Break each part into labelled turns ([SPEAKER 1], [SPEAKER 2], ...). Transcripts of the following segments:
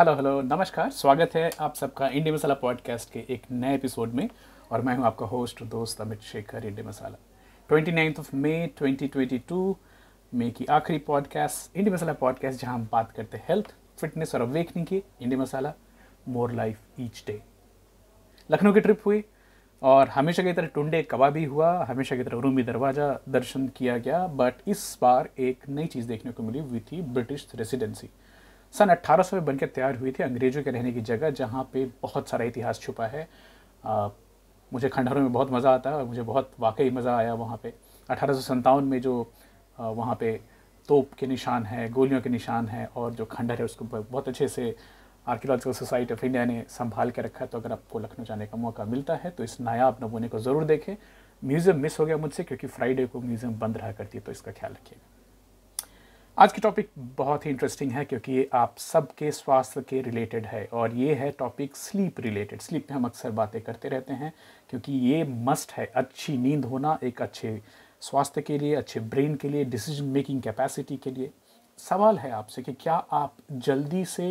[SPEAKER 1] Hello hello नमस्कार स्वागत है आप सबका इंडी मसाला पॉडकास्ट के एक नए एपिसोड में और मैं हूं आपका होस्ट दोस्त Amit Shekhar Indie Masala twenty ninth of May twenty twenty two May की आखिरी पॉडकास्ट इंडी मसाला पॉडकास्ट जहां हम बात करते हैं हेल्थ फिटनेस और अवेकनिंग की Indie Masala more life each day Lucknow की ट्रिप हुई और हमेशा की तरह टुंडे कबाबी हुआ हमेशा की तरह रूमी दरवाज़ा दर्शन किया गया बट इस बार एक नई चीज़ देखने को मिली हुई थी ब्रिटिश रेसिडेंसी सन 1800 में बनकर तैयार हुई थी अंग्रेजों के रहने की जगह जहाँ पे बहुत सारा इतिहास छुपा है आ, मुझे खंडहरों में बहुत मज़ा आता है और मुझे बहुत वाकई मज़ा आया वहाँ पे अठारह में जो आ, वहाँ पे तोप के निशान है गोलियों के निशान है और जो खंडहर है उसको बहुत अच्छे से आर्कियोलॉजिकल सोसाइटी ऑफ इंडिया ने संभाल के रखा है तो अगर आपको लखनऊ जाने का मौका मिलता है तो इस नायाब नमूने को ज़रूर देखें म्यूज़ियम मिस हो गया मुझसे क्योंकि फ्राइडे को म्यूज़ियम बंद रहा करती है तो इसका ख्याल रखिएगा आज की टॉपिक बहुत ही इंटरेस्टिंग है क्योंकि ये आप सबके स्वास्थ्य के रिलेटेड है और ये है टॉपिक स्लीप रिलेटेड स्लीप पे हम अक्सर बातें करते रहते हैं क्योंकि ये मस्ट है अच्छी नींद होना एक अच्छे स्वास्थ्य के लिए अच्छे ब्रेन के लिए डिसीजन मेकिंग कैपेसिटी के लिए सवाल है आपसे कि क्या आप जल्दी से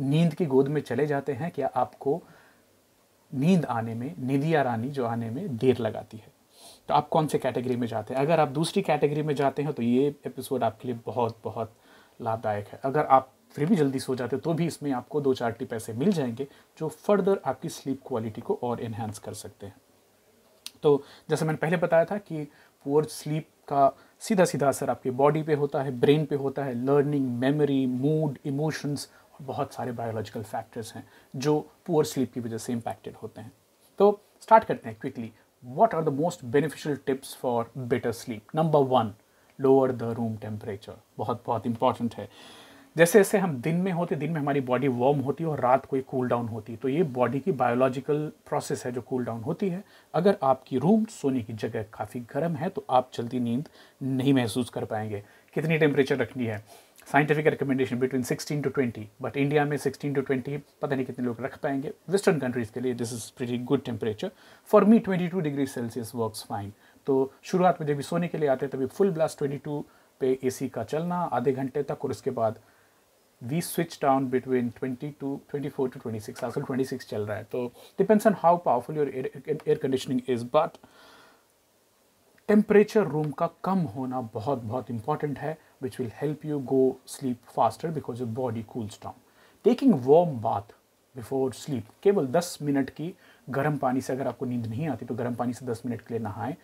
[SPEAKER 1] नींद की गोद में चले जाते हैं क्या आपको नींद आने में निधिया रानी जो आने में देर लगाती है तो आप कौन से कैटेगरी में जाते हैं अगर आप दूसरी कैटेगरी में जाते हैं तो ये एपिसोड आपके लिए बहुत बहुत लाभदायक है अगर आप फिर भी जल्दी सो जाते हैं तो भी इसमें आपको दो चार टी पैसे मिल जाएंगे जो फर्दर आपकी स्लीप क्वालिटी को और इन्हेंस कर सकते हैं तो जैसे मैंने पहले बताया था कि पुअर स्लीप का सीधा सीधा असर आपके बॉडी पे होता है ब्रेन पे होता है लर्निंग मेमोरी मूड इमोशंस और बहुत सारे बायोलॉजिकल फैक्टर्स हैं जो पुअर स्लीप की वजह से इम्पैक्टेड होते हैं तो स्टार्ट करते हैं quickly what are the most beneficial tips for better sleep number one lower the room temperature बहुत बहुत इंपॉर्टेंट है जैसे जैसे हम दिन में होते दिन में हमारी बॉडी वार्म होती है और रात को ये कूल डाउन होती है तो ये बॉडी की बायोलॉजिकल प्रोसेस है जो कूल डाउन होती है अगर आपकी रूम सोने की जगह काफ़ी गर्म है तो आप जल्दी नींद नहीं महसूस कर पाएंगे कितनी टेम्परेचर रखनी है scientific recommendation between 16 to 20 but India में 16 टू 20 पता नहीं कितने लोग रख पाएंगे वेस्टर्न कंट्रीज़ के लिए this is pretty good temperature for me 22 degree Celsius work fine तो शुरुआत में जब भी सोने के लिए आते हैं तभी फुल ब्लास्ट टू पे एसी का चलना आधे घंटे तक और उसके बाद we switch down between twenty two twenty four to twenty six आजकल ट्वेंटी सिक्स चल रहा है तो depends on how powerful your air conditioning is but temperature room का कम होना बहुत बहुत इंपॉर्टेंट है which will help you go sleep faster because your body cools down taking warm bath before sleep केवल 10 मिनट की गर्म पानी से अगर आपको नींद नहीं आती तो गर्म पानी से 10 मिनट के लिए नहाएं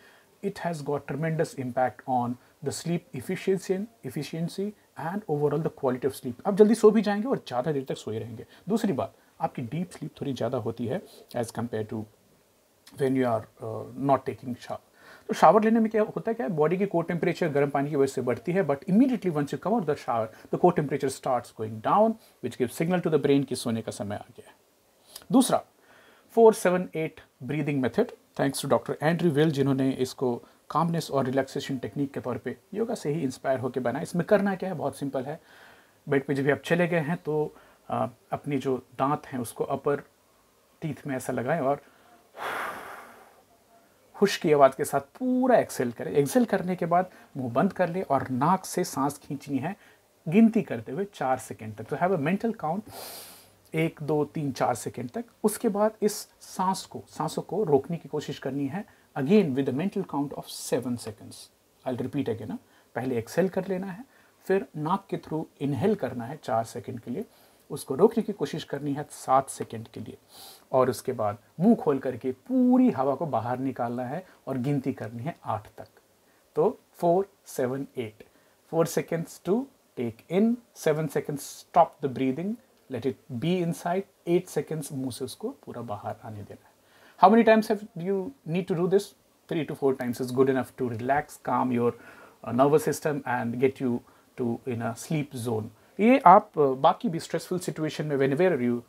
[SPEAKER 1] it has got tremendous impact on the sleep efficiency efficiency and overall the quality of sleep आप जल्दी सो भी जाएंगे और ज़्यादा देर तक सोए रहेंगे दूसरी बात आपकी डीप स्लीप थोड़ी ज़्यादा होती है as compare to when you are not taking shop तो शावर लेने में क्या होता है क्या बॉडी की कोर टेम्परेचर गर्म पानी की वजह से बढ़ती है but immediately once you cover the shower the core temperature start going down which give signal to the brain की सोने का समय आ गया दूसरा four seven eight breathing method thanks to doctor Andrew Weil जिन्होंने इसको कामनेस और रिलैक्सेशन टेक्निक के तौर पे योगा से ही इंस्पायर होकर बनाया इसमें करना क्या है बहुत सिंपल है बेड पे जब भी आप चले गए हैं तो अपने अपनी जो दांत हैं उसको अपर टीथ में ऐसा लगाएं और खुश की आवाज़ के साथ पूरा एक्सेल करें एक्सेल करने के बाद मुंह बंद कर ले और नाक से सांस खींचनी है गिनती करते हुए चार सेकेंड तक तो हैव अ मेंटल काउंट एक दो तीन चार सेकेंड तक उसके बाद इस सांस को सांसों को रोकने की कोशिश करनी है again with a mental count of seven seconds I repeat again पहले एक्सेल कर लेना है फिर नाक के थ्रू इनहेल करना है चार सेकेंड के लिए उसको रोकने की कोशिश करनी है सात सेकेंड के लिए और उसके बाद मुंह खोल करके पूरी हवा को बाहर निकालना है और गिनती करनी है आठ तक तो four seven eight four seconds to take in seven seconds stop the breathing let it be inside eight seconds मुँह से उसको पूरा बाहर आने देना है how many times have you need to do this three to four times is good enough to relax calm your nervous system and get you टू इन अ स्लीप जोन ये आप बाकी भी स्ट्रेसफुल सिचुएशन में when where you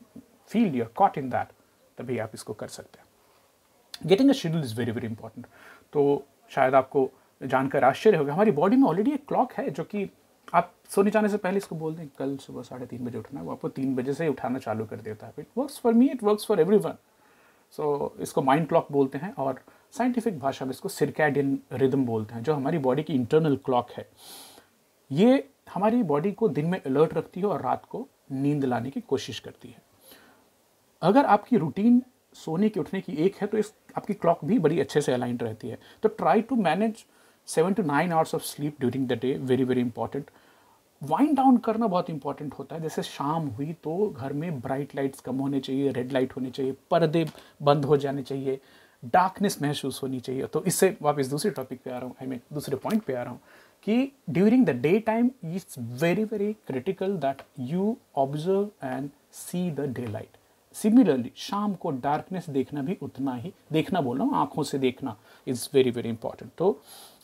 [SPEAKER 1] feel you're caught in that तभी आप इसको कर सकते हैं getting a schedule is very very important तो शायद आपको जानकर आश्चर्य होगा हमारी बॉडी में ऑलरेडी एक क्लॉक है जो कि आप सोने जाने से पहले इसको बोल दें कल सुबह साढ़े तीन बजे उठना है वो आपको तीन बजे से उठाना चालू कर देता है it work for me it work for everyone so इसको माइंड क्लॉक बोलते हैं और साइंटिफिक भाषा में इसको सिरकैडियन रिदम बोलते हैं जो हमारी बॉडी की इंटरनल क्लॉक है ये हमारी बॉडी को दिन में अलर्ट रखती है और रात को नींद लाने की कोशिश करती है अगर आपकी रूटीन सोने की उठने की एक है तो इस आपकी क्लॉक भी बड़ी अच्छे से अलाइंट रहती है तो try to manage seven to nine hours of sleep during the day very very important wind down करना बहुत इंपॉर्टेंट होता है जैसे शाम हुई तो घर में ब्राइट लाइट्स कम होने चाहिए रेड लाइट होने चाहिए पर्दे बंद हो जाने चाहिए डार्कनेस महसूस होनी चाहिए तो इससे वापस दूसरे टॉपिक पे आ रहा हूँ आई मीन दूसरे पॉइंट पे आ रहा हूँ कि day time it's very very critical that you observe and see the day light similarly शाम को डार्कनेस देखना भी उतना ही देखना बोल रहा हूँ आँखों से देखना इज़ वेरी वेरी इंपॉर्टेंट तो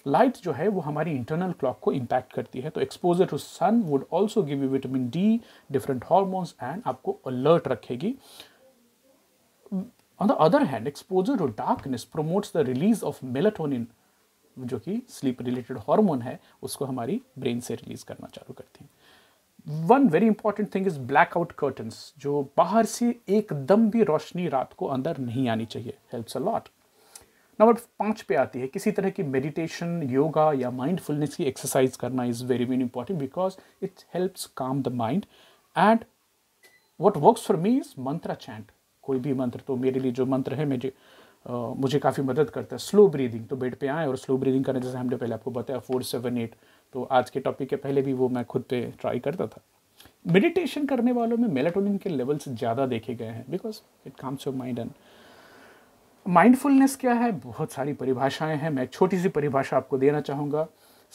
[SPEAKER 1] लाइट जो है वो हमारी इंटरनल क्लॉक को इम्पैक्ट करती है तो exposure to sun would also give you vitamin D different hormones and आपको अलर्ट रखेगी on the other hand exposure to darkness promotes the release of melatonin जो कि स्लीप रिलेटेड हार्मोन है उसको हमारी ब्रेन से रिलीज़ करना चालू करती हैं one very important thing is black out curtains जो बाहर से एकदम भी रोशनी रात को अंदर नहीं आनी चाहिए हेल्प्स अ लॉट नंबर पाँच पे आती है किसी तरह की मेडिटेशन योगा या माइंडफुलनेस की एक्सरसाइज करना is very very important because it's helps calm the mind and what work for me is mantra chant कोई भी मंत्र तो मेरे लिए जो मंत्र है मुझे मुझे काफ़ी मदद करता है स्लो ब्रीदिंग तो बेड पे आए और स्लो ब्रीदिंग करने जैसे हमने पहले आपको बताया फोर सेवन एट तो आज के टॉपिक के पहले भी वो मैं खुद पे ट्राई करता था मेडिटेशन करने वालों में मेलाटोनिन के लेवल्स ज़्यादा देखे गए हैं because it calms your mind and mindfulness क्या है बहुत सारी परिभाषाएं हैं मैं छोटी सी परिभाषा आपको देना चाहूँगा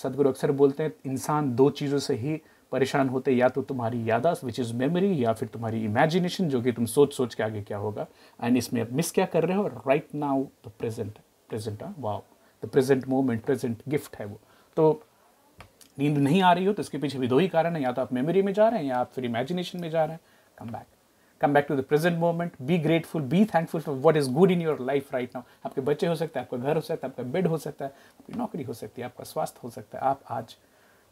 [SPEAKER 1] सदगुरु अक्सर बोलते हैं इंसान दो चीज़ों से ही परेशान होते या तो तुम्हारी यादाश्त विच इज़ मेमोरी या फिर तुम्हारी इमेजिनेशन जो कि तुम सोच सोच के आगे क्या होगा एंड इसमें अब मिस क्या कर रहे हो right now the present present wow the present moment present gift है वो तो नींद नहीं आ रही हो तो इसके पीछे भी दो ही कारण है या तो आप मेमोरी में जा रहे हैं या आप फिर इमेजिनेशन में जा रहे हैं come back come back to the present moment be grateful be thankful for what is good in your life right now आपके बच्चे हो सकते हैं आपका घर हो सकता है आपका बेड हो सकता है आपकी नौकरी हो सकती है आपका स्वास्थ्य हो सकता है आप आज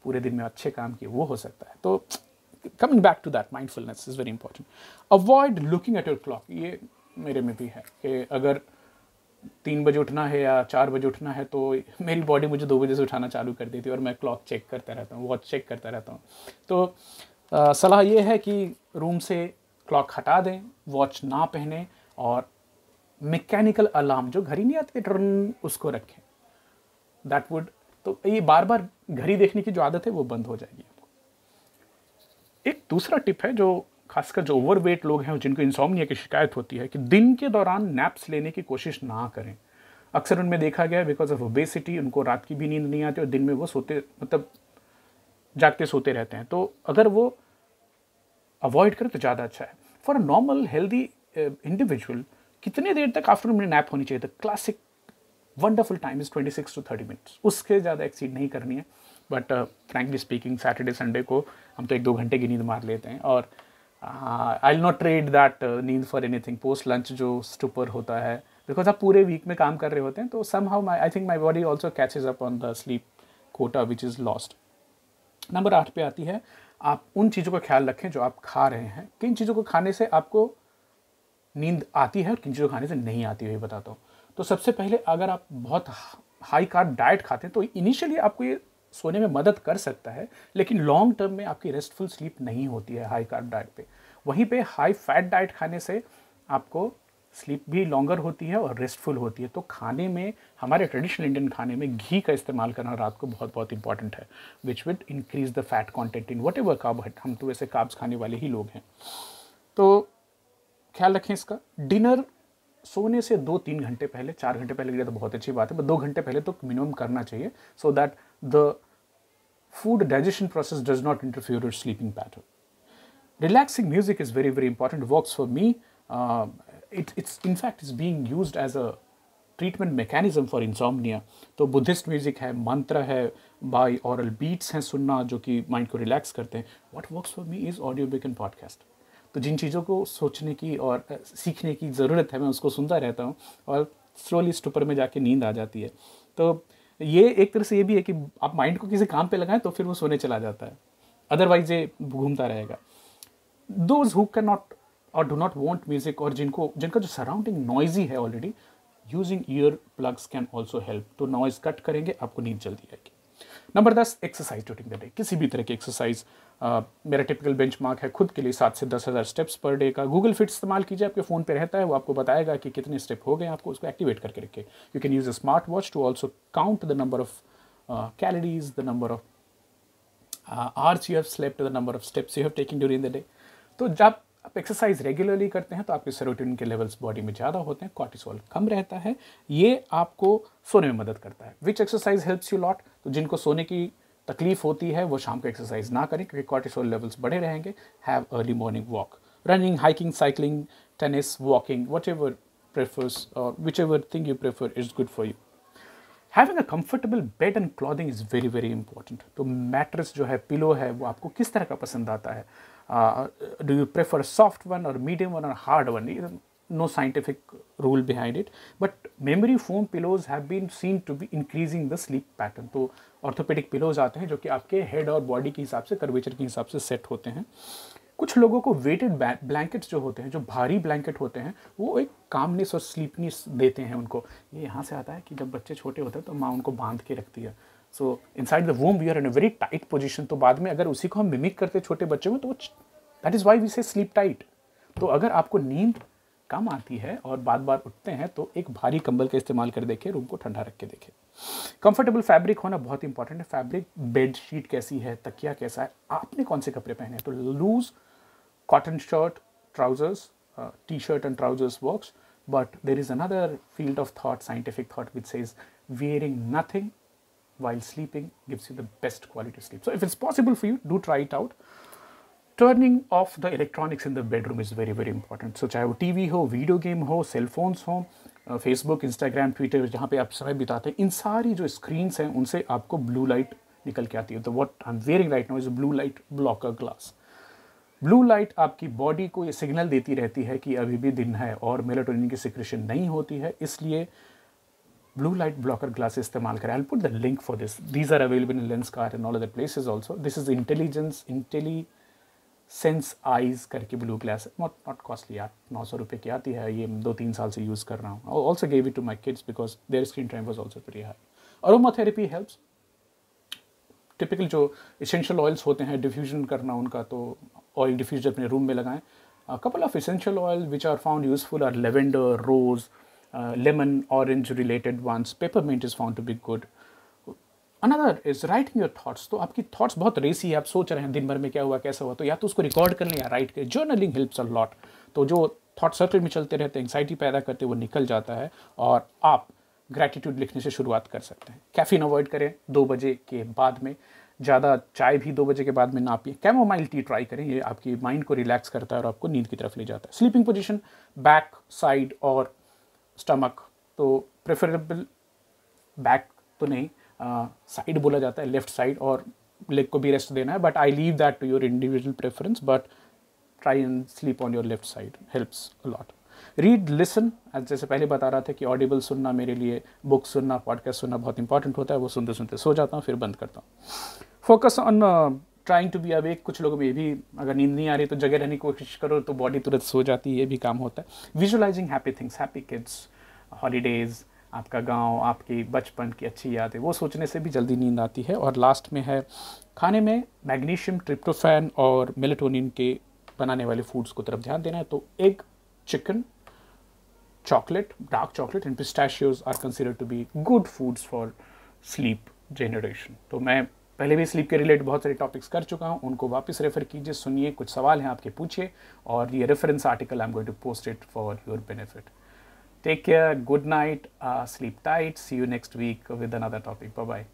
[SPEAKER 1] पूरे दिन में अच्छे काम किए वो हो सकता है तो coming back to that mindfulness is very important avoid looking at your clock ये मेरे में भी है कि अगर तीन बजे उठना है या चार बजे उठना है तो मेरी बॉडी मुझे दो बजे से उठाना चालू कर देती है और मैं क्लॉक चेक करता रहता हूँ वॉच चेक करता रहता हूँ तो सलाह ये है कि रूम से क्लॉक हटा दें वॉच ना पहने और मैकेनिकल अलार्म जो ही नहीं आती ट्रन उसको रखें दैट वुड तो ये बार बार घड़ी देखने की जो आदत है वो बंद हो जाएगी आपको एक दूसरा टिप है जो खासकर जो ओवरवेट लोग हैं जिनको इंसोमनिया की शिकायत होती है कि दिन के दौरान नैप्स लेने की कोशिश ना करें अक्सर उनमें देखा गया बिकॉज ऑफ ओबेसिटी उनको रात की भी नींद नहीं आती और दिन में वो सोते मतलब जागते सोते रहते हैं तो अगर वो अवॉइड करें तो ज़्यादा अच्छा है for a normal healthy individual कितने देर तक आफ्टरनून में नैप होनी चाहिए the classic wonderful time is twenty six to thirty minutes उसके ज़्यादा एक्सीड नहीं करनी है but frankly speaking Saturday Sunday को हम तो एक दो घंटे की नींद मार लेते हैं और आई नॉट ट्रेड दैट नींद for anything post lunch जो स्टूपर होता है बिकॉज आप पूरे वीक में काम कर रहे होते हैं तो somehow I think my body also catches up on the sleep quota which is lost number आठ पे आती है आप उन चीज़ों का ख्याल रखें जो आप खा रहे हैं किन चीज़ों को खाने से आपको नींद आती है और किन चीज़ों को खाने से नहीं आती हुई बताता हूँ तो सबसे पहले अगर आप बहुत हाई कार्ब डाइट खाते हैं तो इनिशियली आपको ये सोने में मदद कर सकता है लेकिन लॉन्ग टर्म में आपकी रेस्टफुल स्लीप नहीं होती है हाई कार्ब डाइट पे वहीं पे हाई फैट डाइट खाने से आपको स्लीप भी लॉन्गर होती है और रेस्टफुल होती है तो खाने में हमारे ट्रेडिशनल इंडियन खाने में घी का इस्तेमाल करना रात को बहुत बहुत इंपॉर्टेंट है which would increase the fat content in whatever carb हम तो वैसे काब्स खाने वाले ही लोग हैं तो ख्याल रखें इसका डिनर सोने से दो तीन घंटे पहले चार घंटे पहले गिरा तो बहुत अच्छी बात है बट दो घंटे पहले तो मिनिमम करना चाहिए so that the food digestion process does not interfere with sleeping pattern relaxing music is very very important work for me it it's in fact is being use as a treatment mechanism for insomnia तो Buddhist music है मंत्र है by औरल beats हैं सुनना जो कि mind को relax करते हैं what work for me is audio book and podcast तो जिन चीज़ों को सोचने की और सीखने की ज़रूरत है मैं उसको सुनता रहता हूँ और स्लोली स्टूपर में जाके नींद आ जाती है तो ये एक तरह से ये भी है कि आप माइंड को किसी काम पे लगाएं तो फिर वो सोने चला जाता है अदरवाइज ये घूमता रहेगा दोज हु कैन नॉट और डो नॉट वॉन्ट म्यूजिक और जिनको जिनका जो सराउंडिंग नॉइजी है already using ear plugs can also help तो नॉइज़ कट करेंगे आपको नींद जल्दी आएगी नंबर दस एक्सरसाइज ड्यूरिंग द डे किसी भी तरह की एक्सरसाइज मेरा टिपिकल बेंच मार्क है खुद के लिए सात से दस हज़ार स्टेप्स पर डे का गूगल फिट इस्तेमाल कीजिए आपके फ़ोन पे रहता है वो आपको बताएगा कि कितने स्टेप हो गए आपको उसको एक्टिवेट करके रखिए you can use a smart watch to also count the number of calories the number of hours you have slept the number of steps you have taking during the day तो जब exercise regularly करते हैं तो आपके serotonin के levels body में ज़्यादा होते हैं कॉर्टिसोल कम रहता है ये आपको सोने में मदद करता है which exercise helps you lot तो जिनको सोने की तकलीफ होती है वो शाम को एक्सरसाइज ना करें क्योंकि कॉर्टिसोल लेवल्स बढ़े रहेंगे have early morning walk running hiking cycling tennis walking whatever prefers और whichever thing you prefer is good for you having a comfortable bed and clothing is very very important तो mattress जो है pillow है वो आपको किस तरह का पसंद आता है do you prefer soft one और मीडियम वन और hard one no scientific rule behind it but memory foam pillows have been seen to be increasing the sleep pattern तो ऑर्थोपेडिक पिलोज आते हैं जो कि आपके हेड और बॉडी के हिसाब से कर्वेचर के हिसाब से सेट होते हैं कुछ लोगों को वेटेड ब्लैंकेट्स जो होते हैं जो भारी ब्लैंकेट होते हैं वो एक कामनेस और स्लीपनेस देते हैं उनको ये यहाँ से आता है कि जब बच्चे छोटे होते हैं तो माँ उनको बांध के रखती है so inside the womb we are in a very tight position तो बाद में अगर उसी को हम मिमिक करते छोटे बच्चों में तो that is why we say sleep tight तो अगर आपको नींद कम आती है और बार बार उठते हैं तो एक भारी कंबल का इस्तेमाल कर देखें रूम को ठंडा रख के देखें कंफर्टेबल फैब्रिक होना बहुत इंपॉर्टेंट है फैब्रिक बेडशीट कैसी है तकिया कैसा है आपने कौन से कपड़े पहने हैं तो loose cotton shirt, trousers, uh, t-shirt and trousers works. But there is another field of thought, scientific thought, which says wearing nothing while sleeping gives you the best quality sleep. So if it's possible for you, do try it out. Turning off the electronics in the bedroom is very, very important. So चाहे TV ho, video game ho, cell phones ho, हो uh, Facebook, Instagram, Twitter, जहाँ पे आप समय बिताते हैं इन सारी जो स्क्रीन्स हैं उनसे आपको ब्लू लाइट निकल के आती है तो what I am wearing right now is blue light blocker glass. Blue light आपकी बॉडी को ये सिग्नल देती रहती है कि अभी भी दिन है और मेलाटोनिन की सिक्रेशन नहीं होती है इसलिए ब्लू लाइट ब्लॉकर ग्लासेस इस्तेमाल करें I put the link for this these are available in Lenskart and all other places also this is intelligence intellisense eyes करके blue glass not not costly यार नौ सौ रुपये की आती है ये दो तीन साल से यूज़ कर रहा हूँ also gave it to my kids because their screen time was also very high aromatherapy helps typical जो इसेंशियल ऑयल्स होते हैं डिफ्यूजन करना उनका तो ऑयल डिफ्यूजर अपने रूम में लगाएं couple of essential oil which are found useful are lavender rose lemon orange related ones peppermint is found to be good another is writing your thoughts तो आपकी thoughts बहुत रेसी है आप सोच रहे हैं दिन भर में क्या हुआ कैसा हुआ तो या तो उसको रिकॉर्ड कर लें या राइट करें जर्नलिंग हेल्प्स अ लॉट तो जो थाट सर्कल में चलते रहते हैं एंगजाइटी पैदा करते हैं वो निकल जाता है और आप ग्रैटिट्यूड लिखने से शुरुआत कर सकते हैं कैफीन अवॉइड करें दो बजे के बाद में ज़्यादा चाय भी दो बजे के बाद में ना पिए कैमोमाइल टी ट्राई करें ये आपकी माइंड को रिलैक्स करता है और आपको नींद की तरफ ले जाता है स्लीपिंग पोजिशन बैक साइड और स्टमक तो प्रेफरेबल बैक तो नहीं साइड बोला जाता है लेफ्ट साइड और लेग को भी रेस्ट देना है but I leave that to your individual preference but try and sleep on your left side helps a lot read listen जैसे पहले बता रहा था कि ऑडिबल सुनना मेरे लिए बुक सुनना पॉडकास्ट सुनना बहुत इंपॉर्टेंट होता है वो सुनते सुनते सो जाता हूँ फिर बंद करता हूँ focus on trying to be awake कुछ लोगों में ये भी अगर नींद नहीं आ रही तो जगह रहने की कोशिश करो तो बॉडी तुरंत सो जाती है ये भी काम होता है visualising happy things happy kids holidays आपका गांव आपकी बचपन की अच्छी यादें वो सोचने से भी जल्दी नींद आती है और लास्ट में है खाने में मैग्नीशियम ट्रिप्टोफैन और मेलेटोनिन के बनाने वाले फूड्स को तरफ ध्यान देना है तो एक chicken, chocolate, dark chocolate and pistachios are considered to be good foods for sleep generation. तो मैं पहले भी स्लीप के रिलेटेड बहुत सारे टॉपिक्स कर चुका हूँ उनको वापस रेफर कीजिए सुनिए कुछ सवाल हैं आपके पूछिए और ये reference article I am going to post it for your benefit take care good night sleep tight see you next week with another topic bye bye